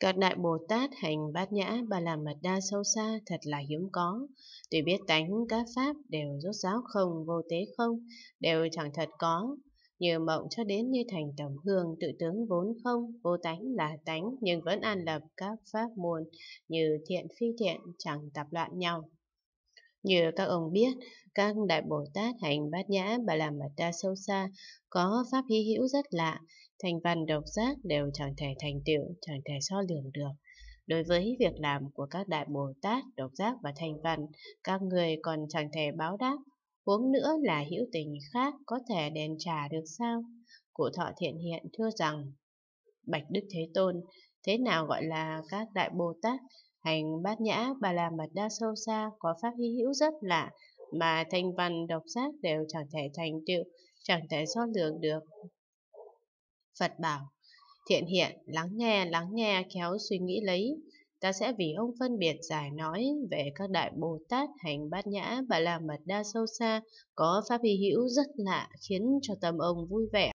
Các đại Bồ Tát hành bát nhã bà làm mật đa sâu xa thật là hiếm có. Tuy biết tánh các pháp đều rốt ráo không, vô tế không, đều chẳng thật có. Như mộng cho đến như thành tầm hương, tự tướng vốn không, vô tánh là tánh, nhưng vẫn an lập các pháp muôn, như thiện phi thiện, chẳng tạp loạn nhau. Như các ông biết, các đại Bồ Tát hành bát nhã bà làm mật đa sâu xa, có pháp hí hữu rất lạ, thành văn độc giác đều chẳng thể thành tựu, chẳng thể so lường được. Đối với việc làm của các đại Bồ Tát, độc giác và thành văn, các người còn chẳng thể báo đáp, huống nữa là hữu tình khác có thể đền trả được sao? Cụ thọ thiện hiện thưa rằng, Bạch Đức Thế Tôn, thế nào gọi là các đại Bồ Tát, Hành bát nhã bà la mật đa sâu xa có pháp hy hữu rất lạ mà thanh văn độc giác đều chẳng thể thành tựu, chẳng thể so lường được. Phật bảo, thiện hiện, lắng nghe, lắng nghe, khéo suy nghĩ lấy. Ta sẽ vì ông phân biệt giải nói về các đại Bồ Tát hành bát nhã bà la mật đa sâu xa, có pháp hy hữu rất lạ khiến cho tâm ông vui vẻ.